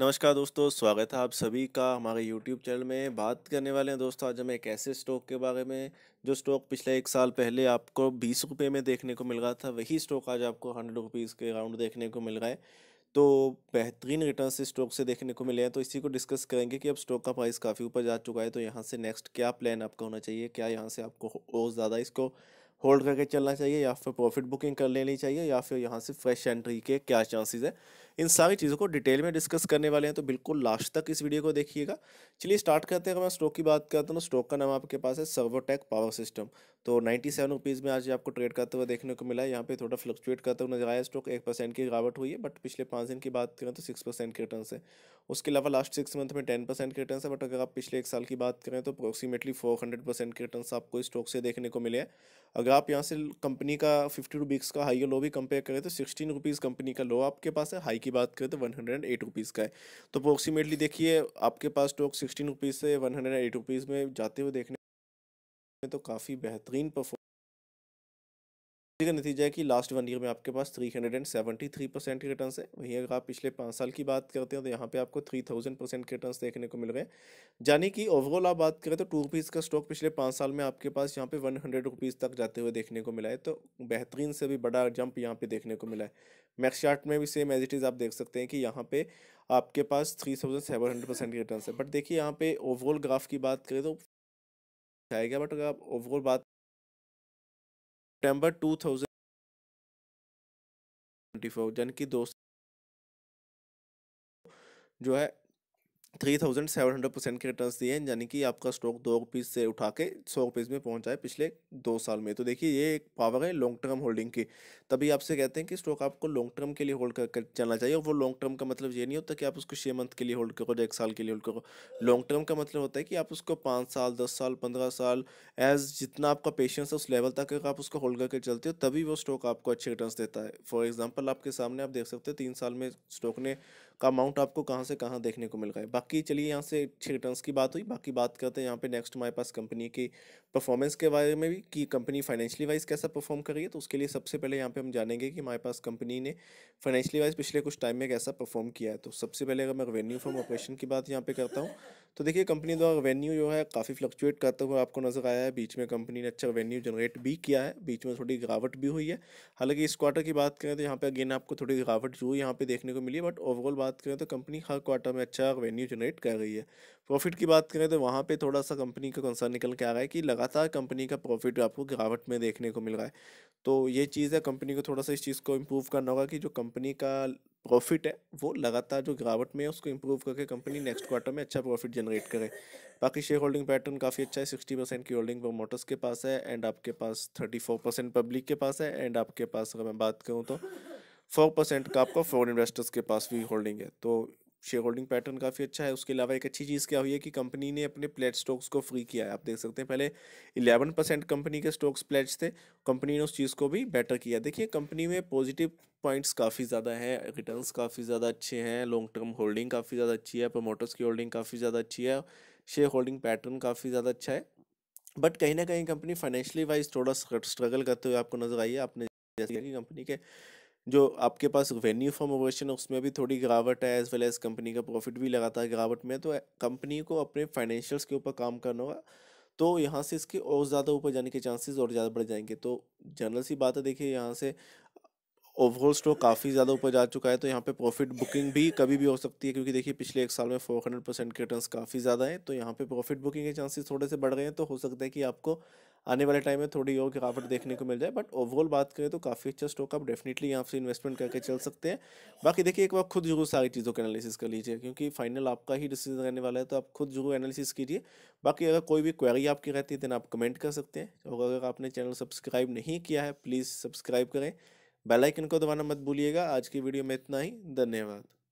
नमस्कार दोस्तों स्वागत है आप सभी का हमारे यूट्यूब चैनल में बात करने वाले हैं दोस्तों आज हम एक ऐसे स्टॉक के बारे में जो स्टॉक पिछले एक साल पहले आपको बीस रुपये में देखने को मिल रहा था वही स्टॉक आज आपको हंड्रेड रुपीज़ के अराउंड देखने को मिल रहा है तो बेहतरीन रिटर्न इस स्टॉक से देखने को मिले हैं तो इसी को डिस्कस करेंगे कि अब स्टॉक का प्राइस काफ़ी ऊपर जा चुका है तो यहाँ से नेक्स्ट क्या प्लान आपका होना चाहिए क्या यहाँ से आपको और ज़्यादा इसको होल्ड करके चलना चाहिए या फिर प्रॉफिट बुकिंग कर लेनी चाहिए या फिर यहाँ से फ्रेश एंट्री के क्या चांसेस है इन सारी चीज़ों को डिटेल में डिस्कस करने वाले हैं तो बिल्कुल लास्ट तक इस वीडियो को देखिएगा चलिए स्टार्ट करते हैं अगर मैं स्टॉक की बात करता हूँ तो स्टॉक का नाम आपके पास है सर्वोटेक पावर सिस्टम तो नाइन्टी सेवन रुपीज़ में आज आपको ट्रेड करते हुए देखने को मिला है यहाँ पे थोड़ा फ्लक्चुएट करता हुए नजर आया स्टॉक एक परसेंट की गिरावट हुई है बट पिछले पाँच दिन की बात करें तो सिक्स परसेंट के रिटर्न है उसके अलावा लास्ट सिक्स मंथ में टेन परसेंट के रिटर्न है बट अगर आप पिछले एक साल की बात करें तो अप्रोक्सीमेटली फोर हंड्रेड परसेंट के रिटर्न आपको स्टॉक से देखने को मिले हैं अगर आप यहाँ से कंपनी का फिफ्टी रुपीज़ का हाई और लो भी कंपेयर करें तो सिक्सटीन रुपीज़ कंपनी का लो आपके पास है हाई की बात करें तो वन हंड्रेड एट रुपीज़ का है तो अप्रोक्सीमेटली देखिए आपके पास स्टॉक सिक्सटीन रुपीज़ से वन हंड्रेड एट रुपीज़ में जाते हुए देखने में तो काफ़ी बेहतरीन परफॉर्म का नतीजा है कि लास्ट वन ईयर में आपके पास 373 परसेंट के रिटर्न है वहीं अगर आप पिछले पाँच साल की बात करते हैं तो यहाँ पे आपको 3000 परसेंट के रिटर्न देखने को मिल रहे हैं यानी कि ओवरऑल आप बात करें तो टू रुपीज़ का स्टॉक पिछले पाँच साल में आपके पास यहाँ पे वन हंड्रेड रुपीज़ तक जाते हुए देखने को मिला है तो बेहतरीन से भी बड़ा जंप यहाँ पे देखने को मिला है मैक्स चार्ट में भी सेम एज इट इज़ आप देख सकते हैं कि यहाँ पे आपके पास three thousand seven hundred percent के रिटर्न है बट देखिए यहाँ पे ओवरऑल ग्राफ की बात करें तो आएगा बट अगर आप ओवरऑल बात सितंबर 2024 जन की दोस्त जो है three thousand seven hundred percent के रिटर्न दिए हैं यानी कि आपका स्टॉक दो रुपीज़ से उठा के सौ रुपीज़ में पहुंचा है पिछले दो साल में तो देखिए ये एक पावर है लॉन्ग टर्म होल्डिंग की तभी आपसे कहते हैं कि स्टॉक आपको लॉन्ग टर्म के लिए होल्ड कर चलना चाहिए और वो लॉन्ग टर्म का मतलब ये नहीं होता कि आप उसको छः मंथ के लिए होल्ड करो या एक साल के लिए होल्ड करो लॉन्ग टर्म का मतलब होता है कि आप उसको पाँच साल दस साल पंद्रह साल एज जितना आपका पेशेंस है उस लेवल तक अगर आप उसको होल्ड करके चलते हो तभी वो स्टॉक आपको अच्छे रिटर्न देता है फॉर एग्जाम्पल आपके सामने आप देख सकते हो तीन साल में स्टॉक ने का अमाउंट आपको कहाँ से कहाँ देखने को मिल रहा है बाकी चलिए यहाँ से छः रिटर्न की बात हुई बाकी बात करते हैं यहाँ पे नेक्स्ट हमारे पास कंपनी की परफॉर्मेंस के बारे में भी कि कंपनी फाइनेंशियली वाइज कैसा परफॉर्म कर रही है तो उसके लिए सबसे पहले यहाँ पे हम जानेंगे कि हमारे पास कंपनी ने फाइनेंशियली वाइज पिछले कुछ टाइम में कैसा परफॉर्म किया है तो सबसे पहले अगर मैं रेवेन्यू फ्रॉम ऑपरेशन की बात यहाँ पे करता हूँ तो देखिए कंपनी द्वारा रेवेन्यू जो है काफ़ी फ्लक्चुएट करते हुए आपको नजर आया है बीच में कंपनी ने अच्छा रेवेन्यू जनरेट भी किया है बीच में थोड़ी गिरावट भी हुई है हालांकि इस क्वार्टर की बात करें तो यहाँ पर अगेन आपको थोड़ी गिरावट जो यहाँ पे देखने को मिली है बट ओवरऑल बात करें तो कंपनी हर क्वार्टर में अच्छा रेवेन्यू जनरेट कर रही है प्रॉफिट की बात करें तो वहाँ पर थोड़ा सा कंपनी का कंसर्न निकल के आ रहा है कि लगातार कंपनी का प्रॉफिट आपको गिरावट में देखने को मिल रहा है तो ये चीज़ है कंपनी को थोड़ा सा इस चीज़ को इम्प्रूव करना होगा कि जो कंपनी का प्रॉफिट है वो लगातार जो गिरावट में है उसको इम्प्रूव करके कंपनी नेक्स्ट क्वार्टर में अच्छा प्रॉफिट जनरेट करे बाकी शेयर होल्डिंग पैटर्न काफ़ी अच्छा है सिक्सटी परसेंट की होल्डिंग प्रोमोटर्स के पास है एंड आपके पास थर्टी फोर परसेंट पब्लिक के पास है एंड आपके पास अगर मैं बात करूँ तो फोर परसेंट का आपका फॉरन इन्वेस्टर्स के पास भी होल्डिंग है तो शेयर होल्डिंग पैटर्न काफ़ी अच्छा है उसके अलावा एक अच्छी चीज़ क्या हुई है कि कंपनी ने अपने प्लेट स्टॉक्स को फ्री किया है आप देख सकते हैं पहले इलेवन परसेंट कंपनी के स्टॉक्स प्लेट्स थे कंपनी ने उस चीज़ को भी बेटर किया देखिए कंपनी में पॉजिटिव पॉइंट्स काफ़ी ज़्यादा है रिटर्न काफ़ी ज़्यादा अच्छे हैं लॉन्ग टर्म होल्डिंग काफ़ी ज़्यादा अच्छी है प्रोमोटर्स की होल्डिंग काफ़ी ज़्यादा अच्छी है शेयर होल्डिंग पैटर्न काफ़ी ज़्यादा अच्छा है बट कहीं ना कहीं कंपनी फाइनेंशियली वाइज थोड़ा स्ट्रगल करते हुए आपको नजर आई है आपने जैसे कि कंपनी के जो आपके पास रेवेन्यू फ्रॉम ऑपरेशन है उसमें भी थोड़ी गिरावट है एज वेल एज कंपनी का प्रॉफिट भी लगातार गिरावट में है तो कंपनी को अपने फाइनेंशियल्स के ऊपर काम करना होगा तो यहाँ से इसके और ज़्यादा ऊपर जाने के चांसेस और ज़्यादा बढ़ जाएंगे तो जनरल सी बात है देखिए यहाँ से ओवरऑल स्टॉक काफ़ी ज़्यादा ऊपर जा चुका है तो यहाँ पे प्रॉफिट बुकिंग भी कभी भी हो सकती है क्योंकि देखिए पिछले एक साल में फोर हंड्रेड परसेंट के रिटर्न काफ़ी ज़्यादा है तो यहाँ पे प्रॉफिट बुकिंग के चांसेस थोड़े से बढ़ गए हैं तो हो सकता है कि आपको आने वाले टाइम में थोड़ी और गिरावट देखने को मिल जाए बट ओवरऑल बात करें तो काफ़ी अच्छा स्टॉक आप डेफिनेटली यहाँ से इन्वेस्टमेंट करके चल सकते हैं बाकी देखिए एक बार खुद जरूर सारी चीज़ों का एनालिसिस कर लीजिए क्योंकि फाइनल आपका ही डिसीजन रहने वाला है तो आप खुद जरूर एनालिसिस कीजिए बाकी अगर कोई भी क्वेरी आपकी रहती है देन आप कमेंट कर सकते हैं और अगर आपने चैनल सब्सक्राइब नहीं किया है प्लीज़ सब्सक्राइब करें बेल आइकन को दबाना मत भूलिएगा आज की वीडियो में इतना ही धन्यवाद